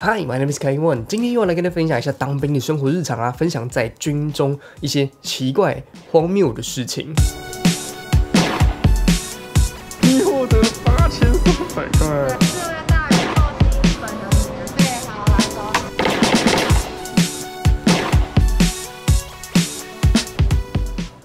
Hi，my name is k a i w n 今天又来跟大家分享一下当兵的生活日常啊，分享在军中一些奇怪荒谬的事情。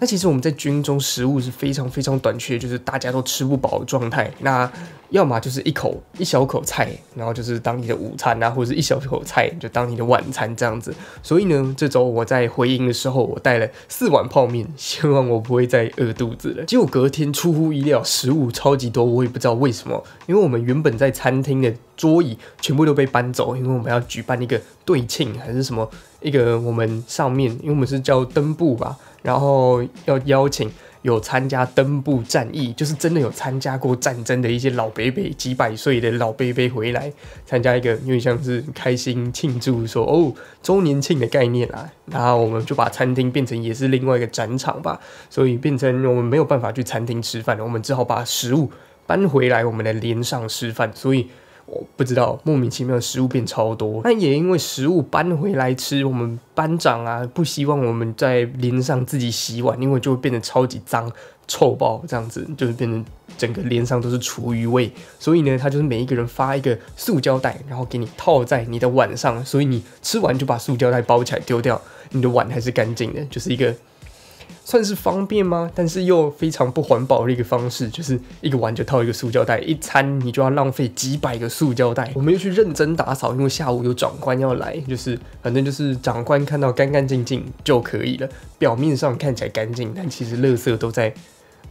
那其实我们在军中食物是非常非常短缺，就是大家都吃不饱的状态。那要么就是一口一小口菜，然后就是当你的午餐啊，或者一小口菜就当你的晚餐这样子。所以呢，这周我在回营的时候，我带了四碗泡面，希望我不会再饿肚子了。结果隔天出乎意料，食物超级多，我也不知道为什么，因为我们原本在餐厅的桌椅全部都被搬走，因为我们要举办一个对庆还是什么一个我们上面，因为我们是叫灯部吧。然后要邀请有参加登部战役，就是真的有参加过战争的一些老伯伯，几百岁的老伯伯回来参加一个，有为像是开心庆祝，说哦周年庆的概念啊。然后我们就把餐厅变成也是另外一个展场吧，所以变成我们没有办法去餐厅吃饭了，我们只好把食物搬回来，我们的连上吃饭。所以。我不知道，莫名其妙食物变超多，那也因为食物搬回来吃。我们班长啊，不希望我们在脸上自己洗碗，因为就会变得超级脏、臭爆，这样子就是变成整个脸上都是厨余味。所以呢，他就是每一个人发一个塑胶袋，然后给你套在你的碗上，所以你吃完就把塑胶袋包起来丢掉，你的碗还是干净的，就是一个。算是方便吗？但是又非常不环保的一个方式，就是一个碗就套一个塑胶袋，一餐你就要浪费几百个塑胶袋。我们又去认真打扫，因为下午有长官要来，就是反正就是长官看到干干净净就可以了。表面上看起来干净，但其实垃圾都在。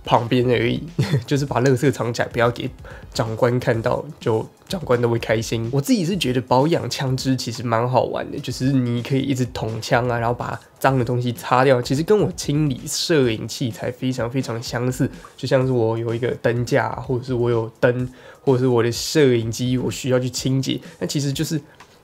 旁边而已，就是把垃圾藏起来，不要给长官看到，就长官都会开心。我自己是觉得保养枪支其实蛮好玩的，就是你可以一直捅枪啊，然后把脏的东西擦掉。其实跟我清理摄影器材非常非常相似，就像是我有一个灯架，或者是我有灯，或者是我的摄影机，我需要去清洁。那其实就是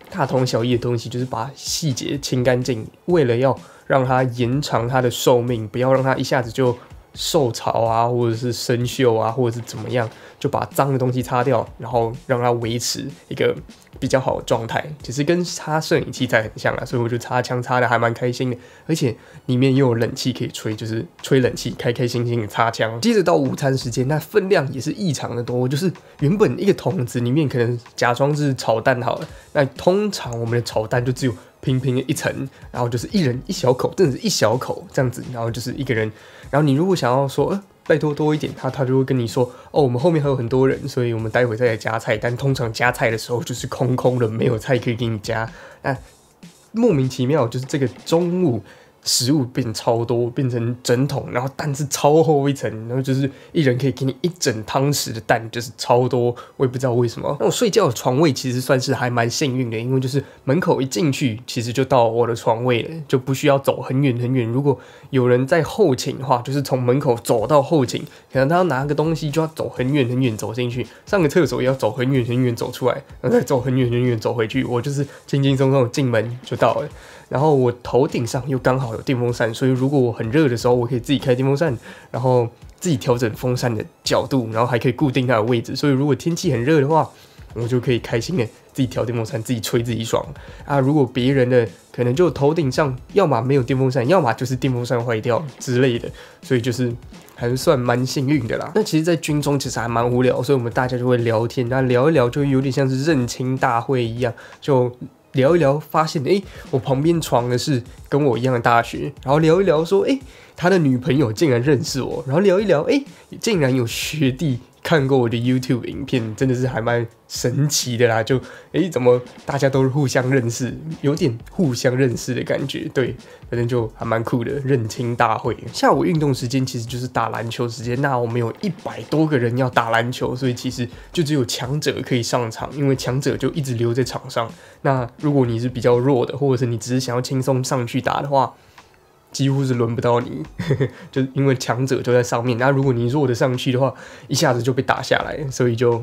大同小异的东西，就是把细节清干净，为了要让它延长它的寿命，不要让它一下子就。受潮啊，或者是生锈啊，或者是怎么样，就把脏的东西擦掉，然后让它维持一个比较好的状态。其实跟擦摄影器材很像啊，所以我就擦枪擦的还蛮开心的。而且里面又有冷气可以吹，就是吹冷气，开开心心的擦枪。接着到午餐时间，那分量也是异常的多。就是原本一个桶子里面可能假装是炒蛋好了，那通常我们的炒蛋就只有。平平的一层，然后就是一人一小口，这样子一小口，这样子，然后就是一个人。然后你如果想要说，呃，再多多一点，他他就会跟你说，哦，我们后面还有很多人，所以我们待会再来加菜。但通常加菜的时候就是空空的，没有菜可以给你加，那莫名其妙，就是这个中午。食物变超多，变成整桶，然后蛋是超厚一层，然后就是一人可以给你一整汤匙的蛋，就是超多。我也不知道为什么。那我睡觉的床位其实算是还蛮幸运的，因为就是门口一进去，其实就到我的床位了，就不需要走很远很远。如果有人在后勤的话，就是从门口走到后勤，可能他要拿个东西就要走很远很远走进去，上个厕所也要走很远很远走出来，然后再走很远很远走回去。我就是轻轻松松进门就到了。然后我头顶上又刚好有电风扇，所以如果我很热的时候，我可以自己开电风扇，然后自己调整风扇的角度，然后还可以固定它的位置。所以如果天气很热的话，我就可以开心的自己调电风扇，自己吹自己爽啊！如果别人的可能就头顶上要么没有电风扇，要么就是电风扇坏掉之类的，所以就是还算蛮幸运的啦。那其实，在军中其实还蛮无聊，所以我们大家就会聊天，那聊一聊就有点像是认亲大会一样，就。聊一聊，发现哎，我旁边床的是跟我一样的大学，然后聊一聊说哎，他的女朋友竟然认识我，然后聊一聊哎，竟然有学弟。看过我的 YouTube 影片，真的是还蛮神奇的啦。就诶，怎么大家都是互相认识，有点互相认识的感觉。对，反正就还蛮酷的认亲大会。下午运动时间其实就是打篮球时间。那我们有一百多个人要打篮球，所以其实就只有强者可以上场，因为强者就一直留在场上。那如果你是比较弱的，或者是你只是想要轻松上去打的话，几乎是轮不到你，就是因为强者就在上面。那如果你弱的上去的话，一下子就被打下来，所以就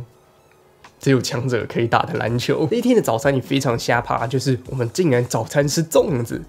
只有强者可以打的篮球。那天的早餐你非常吓怕，就是我们竟然早餐吃粽子，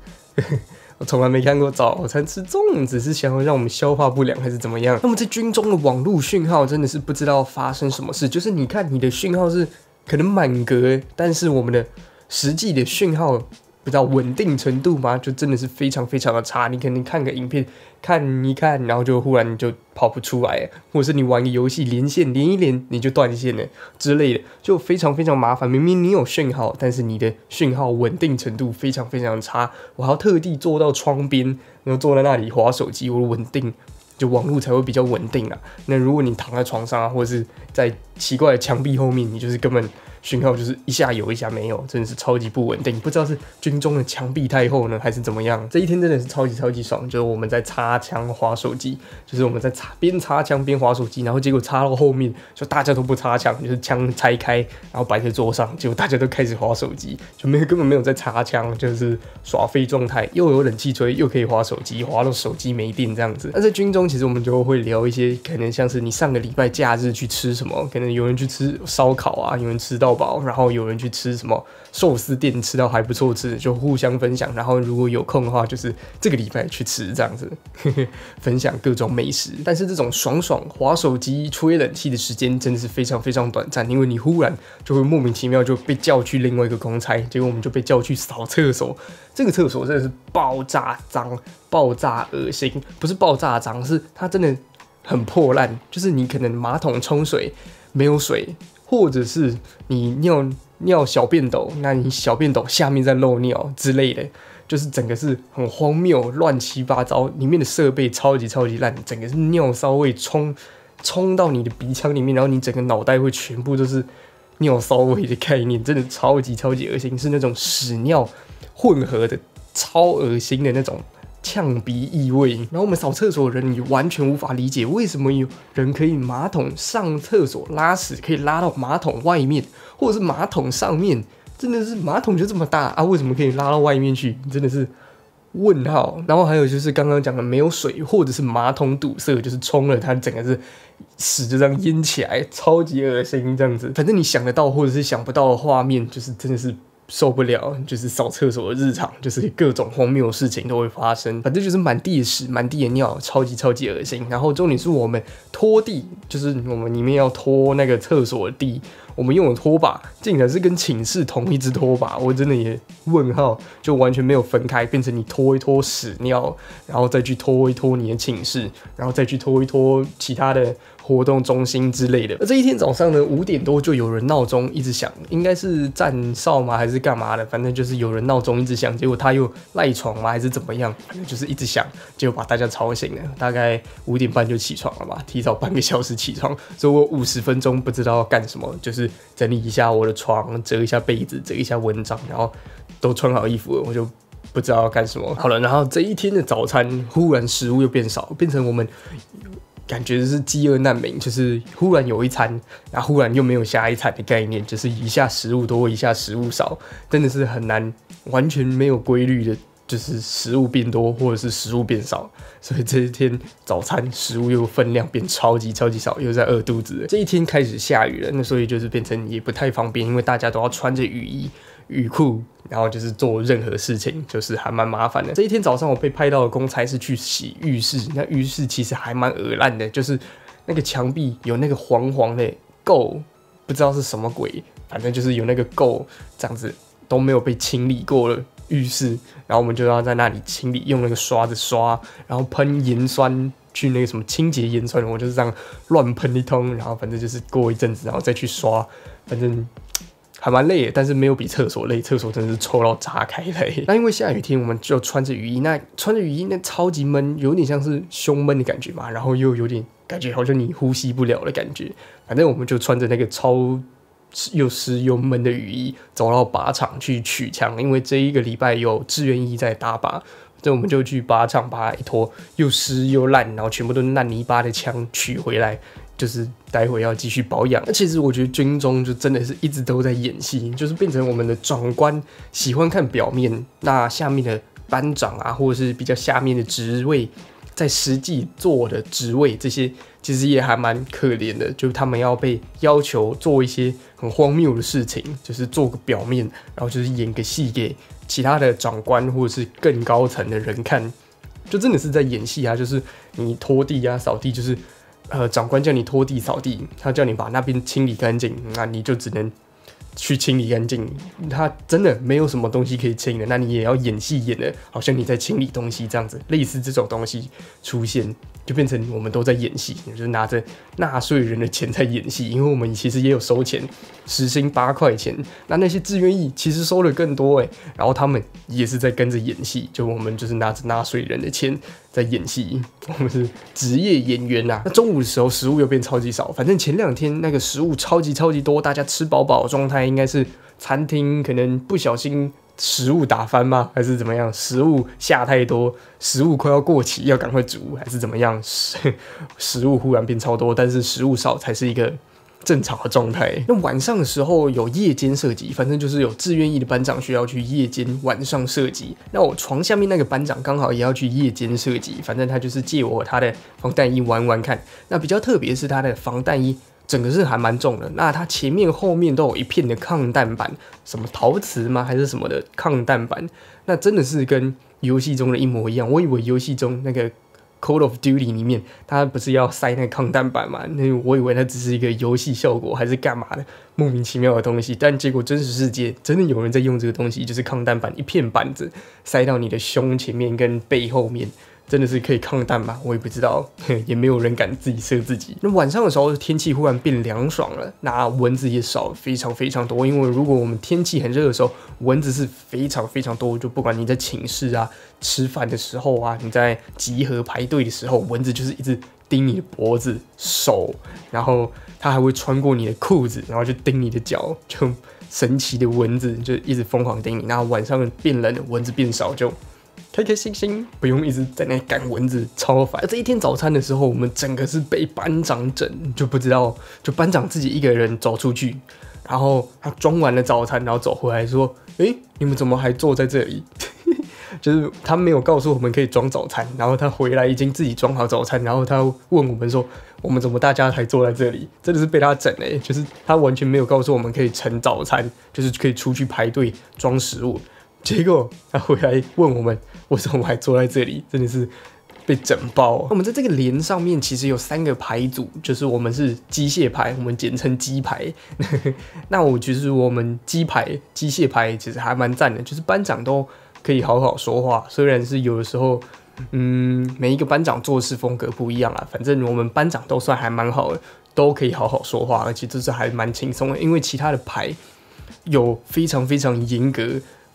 我从来没看过早餐吃粽子，是想要让我们消化不良还是怎么样？那么在军中的网络讯号真的是不知道发生什么事，就是你看你的讯号是可能满格，但是我们的实际的讯号。不知道稳定程度吗？就真的是非常非常的差。你可能看个影片，看一看，然后就忽然就跑不出来，或者是你玩个游戏连线连一连，你就断线了之类的，就非常非常麻烦。明明你有讯号，但是你的讯号稳定程度非常非常的差。我还要特地坐到窗边，然后坐在那里划手机，我稳定，就网络才会比较稳定啊。那如果你躺在床上啊，或者是在奇怪的墙壁后面，你就是根本。讯号就是一下有，一下没有，真的是超级不稳定，不知道是军中的墙壁太厚呢，还是怎么样。这一天真的是超级超级爽，就是我们在擦枪划手机，就是我们在擦边擦枪边划手机，然后结果擦到后面就大家都不擦枪，就是枪拆开，然后摆在桌上，结果大家都开始划手机，就没有根本没有在擦枪，就是耍废状态，又有冷气吹，又可以划手机，划到手机没电这样子。那在军中，其实我们就会聊一些可能像是你上个礼拜假日去吃什么，可能有人去吃烧烤啊，有人吃到。到饱，然后有人去吃什么寿司店吃到还不错吃，就互相分享。然后如果有空的话，就是这个礼拜去吃这样子，分享各种美食。但是这种爽爽划手机吹冷气的时间真的是非常非常短暂，因为你忽然就会莫名其妙就被叫去另外一个公差，结果我们就被叫去扫厕所。这个厕所真的是爆炸脏，爆炸恶心，不是爆炸脏，是它真的很破烂。就是你可能马桶冲水没有水。或者是你尿尿小便斗，那你小便斗下面在漏尿之类的，就是整个是很荒谬、乱七八糟，里面的设备超级超级烂，整个是尿骚味冲冲到你的鼻腔里面，然后你整个脑袋会全部都是尿骚味的概念，真的超级超级恶心，是那种屎尿混合的超恶心的那种。呛鼻异味，然后我们扫厕所的人，你完全无法理解为什么有人可以马桶上厕所拉屎，可以拉到马桶外面，或者是马桶上面，真的是马桶就这么大啊？为什么可以拉到外面去？真的是问号。然后还有就是刚刚讲的没有水，或者是马桶堵塞，就是冲了它整个是屎就这样淹起来，超级恶心。这样子，反正你想得到或者是想不到的画面，就是真的是。受不了，就是扫厕所的日常，就是各种荒谬的事情都会发生。反正就是满地的屎，满地的尿，超级超级恶心。然后重点是我们拖地，就是我们里面要拖那个厕所的地，我们用的拖把竟然是跟寝室同一只拖把，我真的也问号，就完全没有分开，变成你拖一拖屎尿，然后再去拖一拖你的寝室，然后再去拖一拖其他的。活动中心之类的。那这一天早上呢，五点多就有人闹钟一直响，应该是站哨吗，还是干嘛的？反正就是有人闹钟一直响，结果他又赖床吗，还是怎么样？反正就是一直响，结果把大家吵醒了。大概五点半就起床了吧，提早半个小时起床。所以我五十分钟不知道要干什么，就是整理一下我的床，折一下被子，折一下蚊帐，然后都穿好衣服，我就不知道要干什么。好了，然后这一天的早餐忽然食物又变少，变成我们。感觉是饥饿难民，就是忽然有一餐，然后忽然又没有下一餐的概念，就是一下食物多，一下食物少，真的是很难，完全没有规律的，就是食物变多或者是食物变少。所以这一天早餐食物又分量变超级超级少，又在饿肚子。这一天开始下雨了，那所以就是变成也不太方便，因为大家都要穿着雨衣。雨裤，然后就是做任何事情，就是还蛮麻烦的。这一天早上，我被派到公差室去洗浴室。那浴室其实还蛮恶烂的，就是那个墙壁有那个黄黄的垢，不知道是什么鬼，反正就是有那个垢，这样子都没有被清理过了。浴室，然后我们就要在那里清理，用那个刷子刷，然后喷盐酸去那个什么清洁盐酸，我就是这样乱喷一通，然后反正就是过一阵子，然后再去刷，反正。还蛮累但是没有比厕所累。厕所真的是臭到炸开来。那因为下雨天，我们就穿着雨衣。那穿着雨衣，那超级闷，有点像是胸闷的感觉嘛。然后又有点感觉好像你呼吸不了的感觉。反正我们就穿着那个超又湿又闷的雨衣，走到靶场去取枪。因为这一个礼拜有志愿役在打靶，这我们就去靶场把一坨又湿又烂，然后全部都烂泥巴的枪取回来。就是待会要继续保养。那其实我觉得军中就真的是一直都在演戏，就是变成我们的长官喜欢看表面，那下面的班长啊，或者是比较下面的职位，在实际做的职位这些，其实也还蛮可怜的，就是他们要被要求做一些很荒谬的事情，就是做个表面，然后就是演个戏给其他的长官或者是更高层的人看，就真的是在演戏啊，就是你拖地啊、扫地就是。呃，长官叫你拖地、扫地，他叫你把那边清理干净，那你就只能去清理干净。他真的没有什么东西可以清的，那你也要演戏演的好像你在清理东西这样子，类似这种东西出现。就变成我们都在演戏，就是拿着纳税人的钱在演戏，因为我们其实也有收钱，时薪八块钱。那那些志愿意其实收了更多诶，然后他们也是在跟着演戏，就我们就是拿着纳税人的钱在演戏，我们是职业演员呐。那中午的时候食物又变超级少，反正前两天那个食物超级超级多，大家吃饱饱状态应该是餐厅可能不小心。食物打翻吗？还是怎么样？食物下太多，食物快要过期，要赶快煮，还是怎么样？食 食物忽然变超多，但是食物少才是一个正常的状态。那晚上的时候有夜间射击，反正就是有自愿意的班长需要去夜间晚上射击。那我床下面那个班长刚好也要去夜间射击，反正他就是借我他的防弹衣玩玩看。那比较特别是他的防弹衣。整个是还蛮重的，那它前面后面都有一片的抗弹板，什么陶瓷吗？还是什么的抗弹板？那真的是跟游戏中的一模一样。我以为游戏中那个《Call of Duty》里面，它不是要塞那个抗弹板吗？那我以为它只是一个游戏效果，还是干嘛的莫名其妙的东西。但结果真实世界真的有人在用这个东西，就是抗弹板一片板子塞到你的胸前面跟背后面。真的是可以抗弹吗？我也不知道，也没有人敢自己射自己。那晚上的时候，天气忽然变凉爽了，那蚊子也少，非常非常多。因为如果我们天气很热的时候，蚊子是非常非常多，就不管你在寝室啊、吃饭的时候啊、你在集合排队的时候，蚊子就是一直叮你的脖子、手，然后它还会穿过你的裤子，然后就叮你的脚，就神奇的蚊子就一直疯狂叮你。那晚上变冷，蚊子变少就。开开心心，不用一直在那赶蚊子，超烦。这一天早餐的时候，我们整个是被班长整，就不知道就班长自己一个人走出去，然后他装完了早餐，然后走回来，说：“哎，你们怎么还坐在这里？” 就是他没有告诉我们可以装早餐，然后他回来已经自己装好早餐，然后他问我们说：“我们怎么大家还坐在这里？”真的是被他整哎，就是他完全没有告诉我们可以盛早餐，就是可以出去排队装食物。结果他回来问我们为什么还坐在这里，真的是被整爆。我们在这个连上面其实有三个牌组，就是我们是机械牌，我们简称机牌。那我其得我们机牌、机械牌其实还蛮赞的，就是班长都可以好好说话。虽然是有的时候，嗯，每一个班长做事风格不一样啦，反正我们班长都算还蛮好的，都可以好好说话，而且就是还蛮轻松的，因为其他的牌有非常非常严格。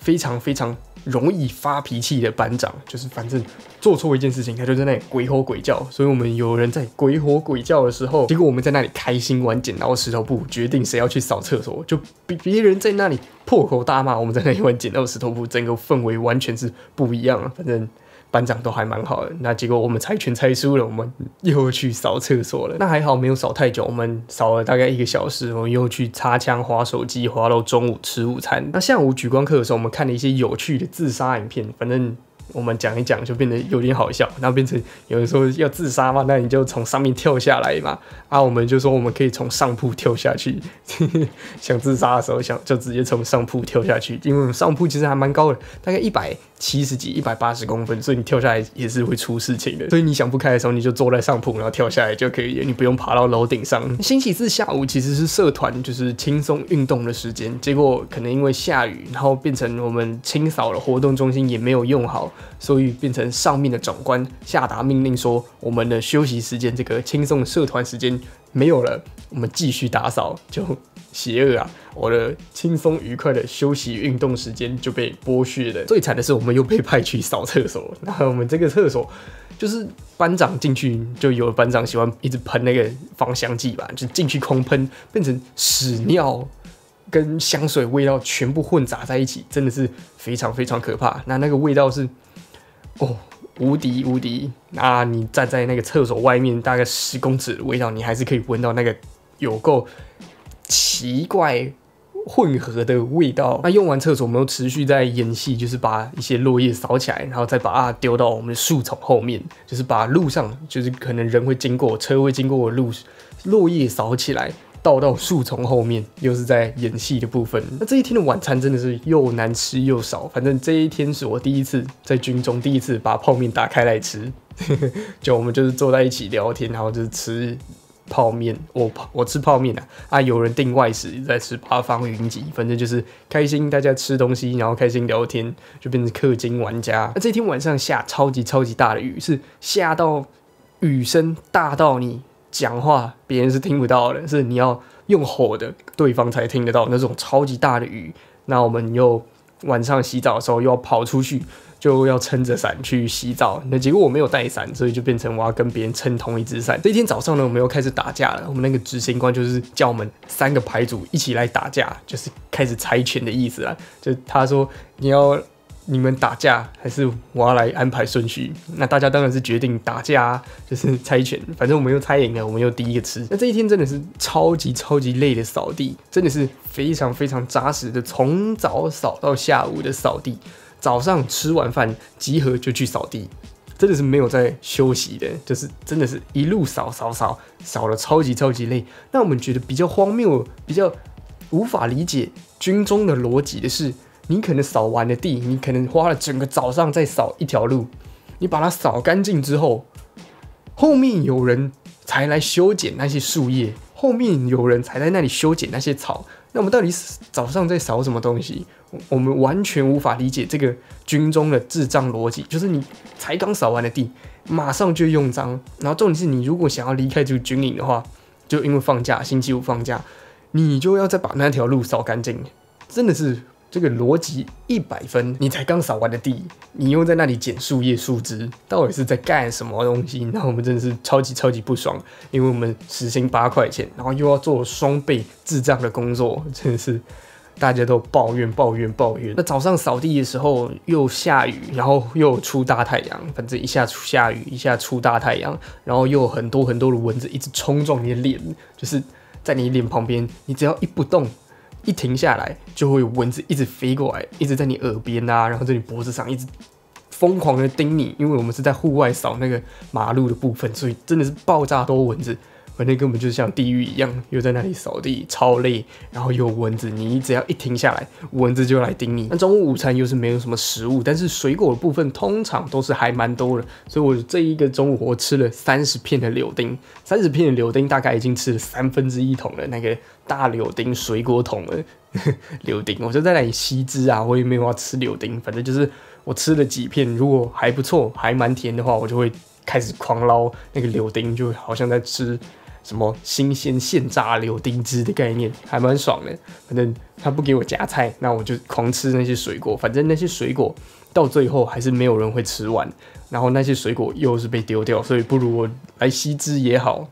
非常非常容易发脾气的班长，就是反正做错一件事情，他就在那里鬼吼鬼叫。所以我们有人在鬼吼鬼叫的时候，结果我们在那里开心玩剪刀石头布，决定谁要去扫厕所，就别别人在那里破口大骂，我们在那里玩剪刀石头布，整个氛围完全是不一样了。反正。班长都还蛮好的，那结果我们猜拳猜输了，我们又去扫厕所了。那还好没有扫太久，我们扫了大概一个小时，我们又去擦枪、划手机，划到中午吃午餐。那下午举光课的时候，我们看了一些有趣的自杀影片，反正我们讲一讲就变得有点好笑。然后变成有人说要自杀嘛，那你就从上面跳下来嘛。啊，我们就说我们可以从上铺跳下去，想自杀的时候想就直接从上铺跳下去，因为上铺其实还蛮高的，大概一百。七十几，一百八十公分，所以你跳下来也是会出事情的。所以你想不开的时候，你就坐在上铺，然后跳下来就可以，你不用爬到楼顶上。星期四下午其实是社团就是轻松运动的时间，结果可能因为下雨，然后变成我们清扫了活动中心也没有用好，所以变成上面的长官下达命令说，我们的休息时间这个轻松社团时间没有了，我们继续打扫就。邪恶啊！我的轻松愉快的休息运动时间就被剥削了。最惨的是，我们又被派去扫厕所。那我们这个厕所，就是班长进去，就有班长喜欢一直喷那个芳香剂吧，就进去狂喷，变成屎尿跟香水味道全部混杂在一起，真的是非常非常可怕。那那个味道是，哦，无敌无敌！那你站在那个厕所外面大概十公尺，的味道你还是可以闻到那个有够。奇怪混合的味道。那用完厕所，我们又持续在演戏，就是把一些落叶扫起来，然后再把它丢到我们树丛后面，就是把路上就是可能人会经过、车会经过的路落叶扫起来，倒到树丛后面，又是在演戏的部分。那这一天的晚餐真的是又难吃又少，反正这一天是我第一次在军中第一次把泡面打开来吃，就我们就是坐在一起聊天，然后就是吃。泡面，我泡我吃泡面啊！啊，有人订外食在吃八方云集，反正就是开心，大家吃东西，然后开心聊天，就变成氪金玩家。那这天晚上下超级超级大的雨，是下到雨声大到你讲话别人是听不到的，是你要用吼的对方才听得到那种超级大的雨。那我们又晚上洗澡的时候又要跑出去。就要撑着伞去洗澡，那结果我没有带伞，所以就变成我要跟别人撑同一只伞。这一天早上呢，我们又开始打架了。我们那个执行官就是叫我们三个牌组一起来打架，就是开始猜拳的意思啊。就他说你要你们打架，还是我要来安排顺序？那大家当然是决定打架，就是猜拳。反正我们又猜赢了，我们又第一个吃。那这一天真的是超级超级累的扫地，真的是非常非常扎实的，从早扫到下午的扫地。早上吃完饭，集合就去扫地，真的是没有在休息的，就是真的是一路扫扫扫，扫的超级超级累。那我们觉得比较荒谬、比较无法理解军中的逻辑的是，你可能扫完了地，你可能花了整个早上在扫一条路，你把它扫干净之后，后面有人才来修剪那些树叶，后面有人才在那里修剪那些草。那我们到底早上在扫什么东西？我们完全无法理解这个军中的智障逻辑，就是你才刚扫完的地，马上就用脏。然后重点是你如果想要离开这个军营的话，就因为放假，星期五放假，你就要再把那条路扫干净，真的是。这个逻辑一百分，你才刚扫完的地，你又在那里捡树叶树枝，到底是在干什么东西？然我们真的是超级超级不爽，因为我们时薪八块钱，然后又要做双倍智障的工作，真的是大家都抱怨抱怨抱怨。那早上扫地的时候又下雨，然后又出大太阳，反正一下下雨一下出大太阳，然后又很多很多的蚊子一直冲撞你的脸，就是在你脸旁边，你只要一不动。一停下来，就会有蚊子一直飞过来，一直在你耳边啊，然后在你脖子上一直疯狂的叮你。因为我们是在户外扫那个马路的部分，所以真的是爆炸多蚊子。反正根本就像地狱一样，又在那里扫地，超累，然后又蚊子，你只要一停下来，蚊子就来叮你。那中午午餐又是没有什么食物，但是水果的部分通常都是还蛮多的，所以我这一个中午我吃了三十片的柳丁，三十片的柳丁大概已经吃了三分之一桶的那个大柳丁水果桶了。柳丁，我就在那里吸汁啊，我也没有要吃柳丁，反正就是我吃了几片，如果还不错，还蛮甜的话，我就会开始狂捞那个柳丁，就好像在吃。什么新鲜现榨柳丁汁的概念还蛮爽的，反正他不给我夹菜，那我就狂吃那些水果。反正那些水果到最后还是没有人会吃完，然后那些水果又是被丢掉，所以不如我来吸汁也好，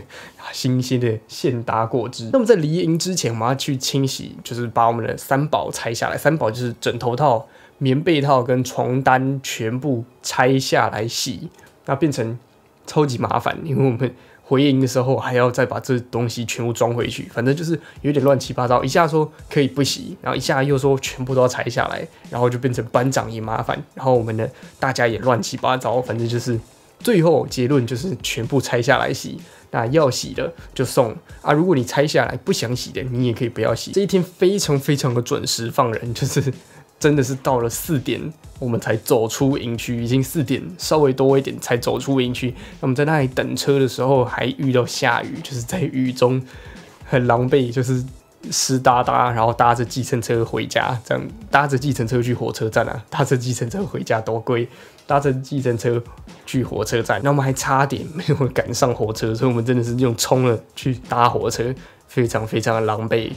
新鲜的现榨果汁。那么在离营之前，我们要去清洗，就是把我们的三宝拆下来，三宝就是枕头套、棉被套跟床单全部拆下来洗，那变成超级麻烦，因为我们。回夜营的时候还要再把这东西全部装回去，反正就是有点乱七八糟。一下说可以不洗，然后一下又说全部都要拆下来，然后就变成班长也麻烦，然后我们的大家也乱七八糟。反正就是最后结论就是全部拆下来洗，那要洗的就送啊。如果你拆下来不想洗的，你也可以不要洗。这一天非常非常的准时放人，就是。真的是到了四点，我们才走出营区，已经四点稍微多一点才走出营区。那们在那里等车的时候，还遇到下雨，就是在雨中很狼狈，就是湿哒哒，然后搭着计程车回家，这样搭着计程车去火车站啊，搭着计程车回家多贵，搭着计程车去火车站，那我们还差点没有赶上火车，所以我们真的是用冲了去搭火车，非常非常的狼狈。